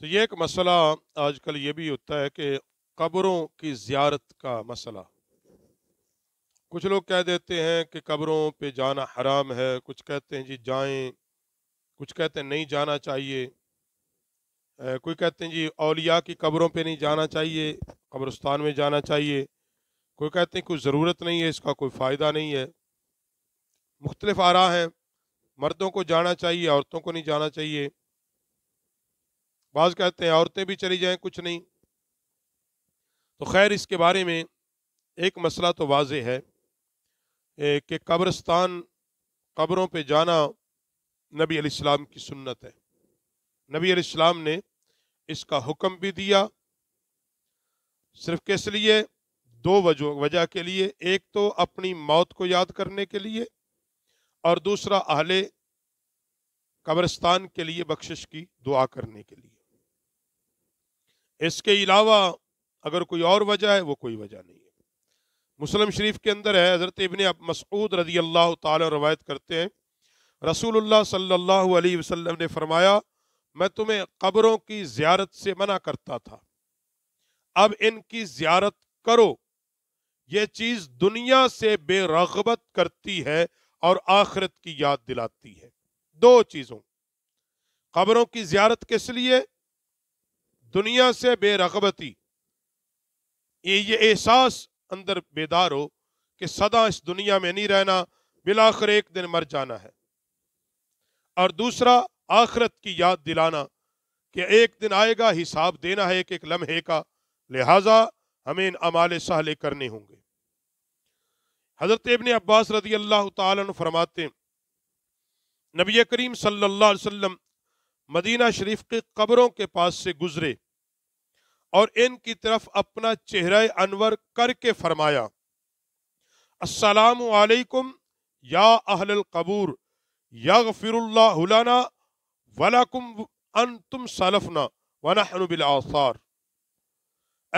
तो ये एक मसला आजकल ये भी होता है कि कब्रों की ज्यारत का मसला कुछ लोग कह देते हैं कि कब्रों पे जाना हराम है कुछ कहते हैं जी जाएं कुछ कहते हैं नहीं जाना चाहिए कोई कहते हैं जी अलिया की कब्रों पे नहीं जाना चाहिए कब्रस्तान में जाना चाहिए कोई कहते हैं कोई ज़रूरत नहीं है इसका कोई फ़ायदा नहीं है मुख्तलिफ आरा हैं मर्दों को जाना चाहिए औरतों को नहीं जाना चाहिए बाज कहते हैं औरतें भी चली जाएं कुछ नहीं तो खैर इसके बारे में एक मसला तो वाज है कि कब्रस्तान कब्रों पे जाना नबी अलैहिस्सलाम की सुन्नत है नबी अलैहिस्सलाम ने इसका हुक्म भी दिया सिर्फ किस लिए दो वजह वजह के लिए एक तो अपनी मौत को याद करने के लिए और दूसरा अहले कब्रस्तान के लिए बख्शिश की दुआ करने के लिए इसके अलावा अगर कोई और वजह है वो कोई वजह नहीं है मुस्लिम शरीफ के अंदर है हज़रत इबन मसूद रदी अल्लाह तवायत करते हैं रसूलुल्लाह सल्लल्लाहु अलैहि वसल्लम ने फरमाया मैं तुम्हें कब्रों की ज्यारत से मना करता था अब इनकी ज्यारत करो ये चीज़ दुनिया से बेरगबत करती है और आखिरत की याद दिलाती है दो चीज़ों कब्रों की ज्यारत किस लिए दुनिया से बेरगबती ये ये एहसास अंदर बेदार हो कि सदा इस दुनिया में नहीं रहना बिलाखर एक दिन मर जाना है और दूसरा आखरत की याद दिलाना कि एक दिन आएगा हिसाब देना है एक एक लम्हे का लिहाजा हमें इन अमाल सहले करने होंगे हजरत इबन अब्बास रदी अल्लाह फरमाते नबी करीम सल्लल्लाहु अलैहि वसल्लम मदीना शरीफ के कब्रों के पास से गुजरे और इनकी तरफ अपना चेहरा अनवर करके फरमाया अस्सलाम या अहल कबूर या गफिरना वलाकुम अन तुम सलफना वनाबिल आसार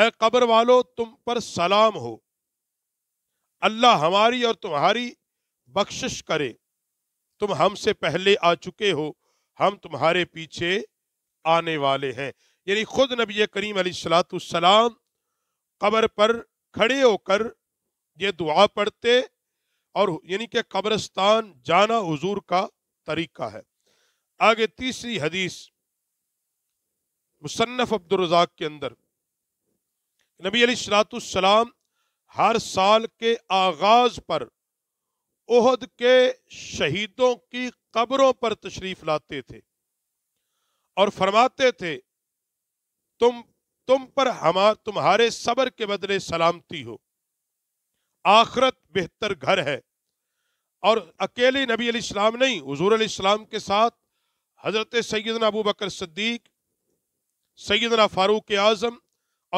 ए कब्र वालो तुम पर सलाम हो अल्लाह हमारी और तुम्हारी बख्शिश करे तुम हमसे पहले आ चुके हो हम तुम्हारे पीछे आने वाले हैं यानी खुद नबी करीम सलाम कब्र पर खड़े होकर ये दुआ पढ़ते और यानी कि कब्रस्तान जाना हजूर का तरीका है आगे तीसरी हदीस मुसन्फ अब्दुलरजाक के अंदर नबी सलाम हर साल के आगाज पर उहद के शहीदों की कब्रों पर तशरीफ लाते थे और फरमाते थे तुम तुम पर हमार तुम्हारे सबर के बदले सलामती हो आखरत बेहतर घर है और अकेले नबी इस्लाम नहीं हजूर इस्लाम के साथ हजरत सैदना अबू बकर सद्दीक सैदना फारूक आज़म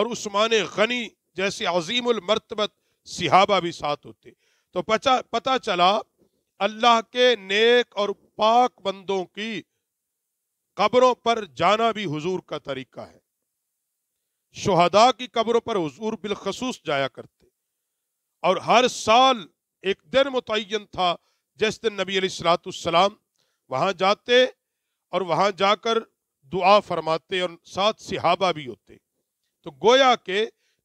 और उस्मान गनी जैसे अजीमरतबत सिहाबा भी साथ होते तो पचा, पता चला अल्लाह के नेक और पाक बंदों की कब्रों पर जाना भी हुजूर का तरीका है शहदा की कब्रों पर हुजूर बिलखसूस जाया करते और हर साल एक दिन मुतन था जिस दिन नबी सलाम वहां जाते और वहां जाकर दुआ फरमाते और साथ सिहाबा भी होते तो गोया के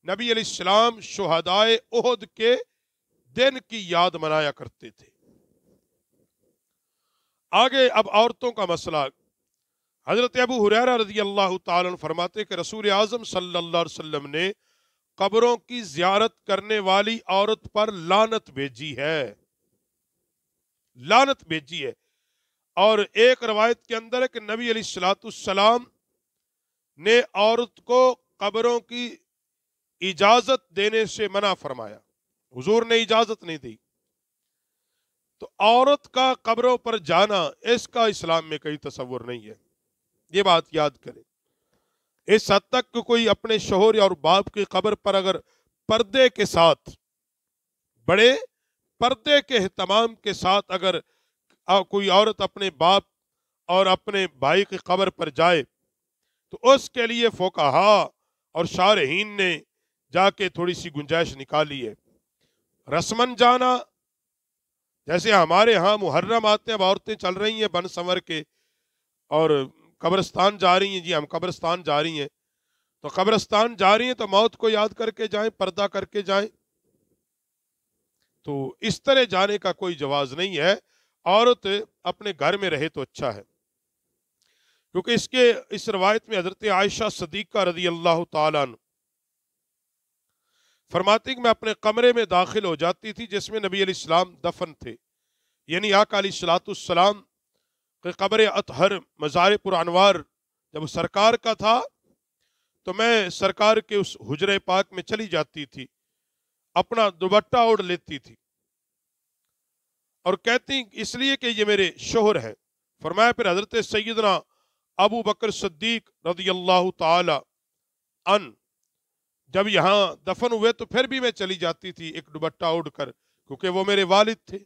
नबी सलाम शहदाए उहद के दिन की याद मनाया करते थे आगे अब औरतों का मसला हजरत अबू हुरैरा रजी अल्लाह फरमाते कि रसूल आजम सल्लाम ने कब्रों की जियारत करने वाली औरत पर लानत भेजी है लानत भेजी है और एक रवायत के अंदर है कि नबी अली सलाम ने औरत को कब्रों की इजाजत देने से मना फरमाया हुजूर ने इजाजत नहीं दी तो औरत का कब्रों पर जाना इसका इस्लाम में कहीं तस्वुर नहीं है ये बात याद करें इस हद तक कोई अपने शोहर और बाप की कब्र पर अगर पर्दे के साथ बड़े पर्दे के अहतमाम के साथ अगर कोई औरत अपने बाप और अपने भाई की कब्र पर जाए तो उसके लिए फोकाहा और शारहीन ने जाके थोड़ी सी गुंजाइश निकाली है रसमन जाना जैसे हमारे यहाँ मुहर्रम आते हैं औरतें चल रही हैं बन संवर के और कब्रस्तान जा रही हैं जी हम कब्रस्तान जा रही हैं तो कब्रस्तान जा रही हैं तो मौत को याद करके जाएं पर्दा करके जाएं तो इस तरह जाने का कोई जवाब नहीं है औरत अपने घर में रहे तो अच्छा है क्योंकि इसके इस रवायत में हज़रत आयशा सदीक़ा रजी अल्लाह तन फरमाती कि मैं अपने कमरे में दाखिल हो जाती थी जिसमें नबी अलैहिस्सलाम दफन थे यानी आका सलातुसलाम के कब्र अतहर मज़ार पुरानवार जब सरकार का था तो मैं सरकार के उस हुजरे पाक में चली जाती थी अपना दुबट्टा ओढ़ लेती थी और कहती इसलिए कि ये मेरे शोहर हैं फरमाया फिर हजरत सैदना अबू बकर सद्दीक रदी अल्लाह तन जब यहाँ दफन हुए तो फिर भी मैं चली जाती थी एक दुबट्टा कर क्योंकि वो मेरे वालिद थे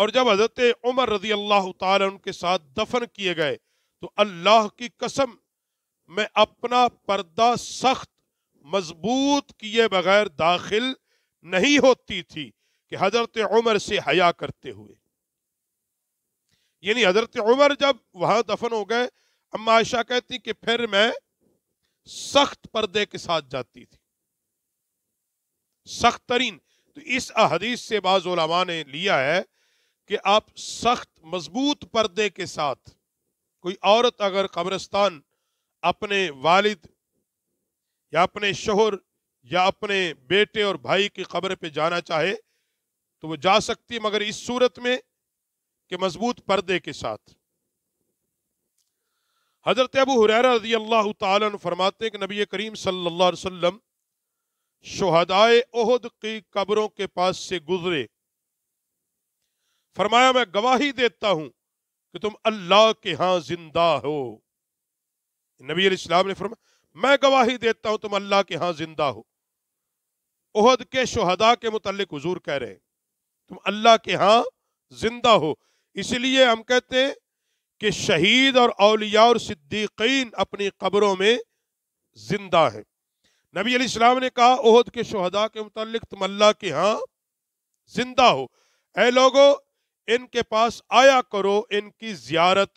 और जब हजरत उमर रजी अल्लाह उनके साथ दफन किए गए तो अल्लाह की कसम मैं अपना पर्दा सख्त मजबूत किए बगैर दाखिल नहीं होती थी कि हजरत उमर से हया करते हुए यानी हजरत उमर जब वहां दफन हो गए अम्मा आयशा कहती कि फिर मैं सख्त पर्दे के साथ जाती थी सख्त तरीन तो इस अदीस से बाज़ा ने लिया है कि आप सख्त मजबूत पर्दे के साथ कोई औरत अगर कब्रस्तान अपने वालिद या अपने शोहर या अपने बेटे और भाई की खबर पे जाना चाहे तो वो जा सकती है मगर इस सूरत में कि मजबूत पर्दे के साथ हज़रत अबू हुररा रजी अल्लाह तन फरमाते हैं कि नबी करीम सल्लल्लाहु अलैहि वसल्लम शहदाय ओहद की कब्रों के पास से गुजरे फरमाया मैं गवाही देता हूं कि तुम अल्लाह के यहां जिंदा हो नबी इस्लाम ने फरमाया मैं गवाही देता हूं तुम अल्लाह के यहां जिंदा हो ओहद के शहदा के मुतलक हजूर कह रहे हैं तुम अल्लाह के यहां जिंदा हो इसलिए हम कहते हैं कि शहीद और अलिया और सिद्दीकीन अपनी कब्रों में जिंदा हैं नबी अलैहिस्सलाम ने कहा ओहद के शहदा के मतलब तुम अल्लाह के यहाँ जिंदा हो ए लोगो इनके पास आया करो इनकी जियारत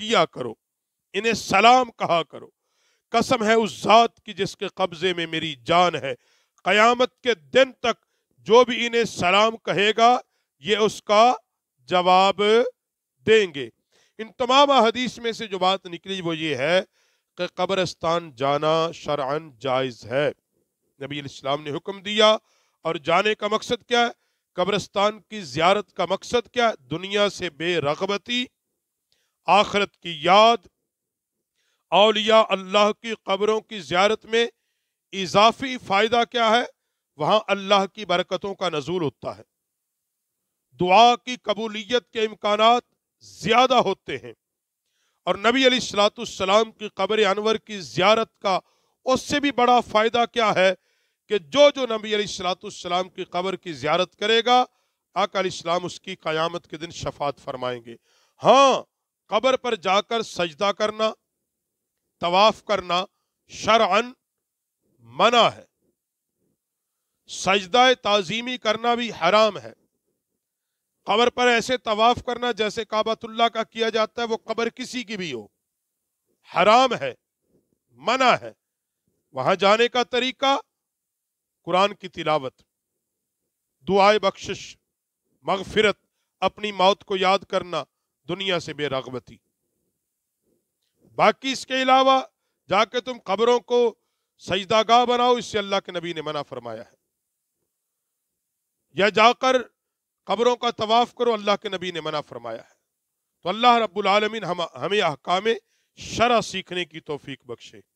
किया करो इन्हें सलाम कहा करो कसम है उस जात की जिसके कब्जे में मेरी जान है कयामत के दिन तक जो भी इन्हें सलाम कहेगा ये उसका जवाब देंगे इन तमाम अदीस में से जो बात निकली वो ये है कि कब्रस्तान जाना शरान जायज़ है नबी इस्लाम ने हुक्म दिया और जाने का मकसद क्या है कब्रस्तान की ज्यारत का मकसद क्या है दुनिया से बेरगबती आखरत की याद अलिया अल्लाह की कब्रों की ज्यारत में इजाफी फ़ायदा क्या है वहां अल्लाह की बरकतों का नजूल होता है दुआ की कबूलियत के इम्कान ज्यादा होते हैं और नबी अली सलातम की कब्र अनवर की जियारत का उससे भी बड़ा फ़ायदा क्या है कि जो जो नबी अली सलातम की कब्र की जियारत करेगा आका इस्लाम उसकी क़यामत के दिन शफात फरमाएंगे हाँ कब्र पर जाकर सजदा करना तवाफ़ करना शरअन मना है सजदा ताजीमी करना भी हराम है कबर पर ऐसे तवाफ करना जैसे काबातुल्ला का किया जाता है वो कबर किसी की भी हो हराम है मना है वहां जाने का तरीका कुरान की तिलावत दुआए बख्शिश मगफिरत अपनी मौत को याद करना दुनिया से बेरगबती बाकी इसके अलावा जाके तुम खबरों को सजदागाह बनाओ इससे अल्लाह के नबी ने मना फरमाया है या जाकर कब्रों का तवाफ़ करो अल्लाह के नबी ने मना फरमाया है तो अल्लाह रब्बुल आलमीन हम हमें अहकाम शरा सीखने की तोफीक बख्शे